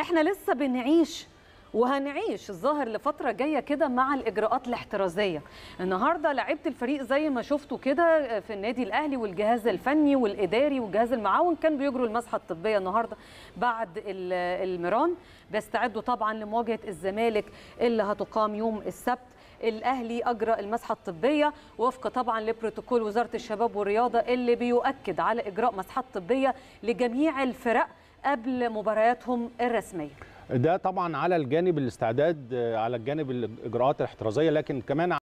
احنا لسه بنعيش وهنعيش الظاهر لفتره جايه كده مع الاجراءات الاحترازيه النهارده لعيبه الفريق زي ما شفتوا كده آه، في النادي الاهلي والجهاز الفني والاداري والجهاز المعاون كان بيجروا المسحه الطبيه النهارده بعد المران بيستعدوا طبعا لمواجهه الزمالك اللي هتقام يوم السبت الاهلي اجرى المسحه الطبيه وفق طبعا لبروتوكول وزاره الشباب والرياضه اللي بيؤكد على اجراء مسحات طبيه لجميع الفرق قبل مبارياتهم الرسميه ده طبعا على الجانب الاستعداد على الجانب الاجراءات الاحترازيه لكن كمان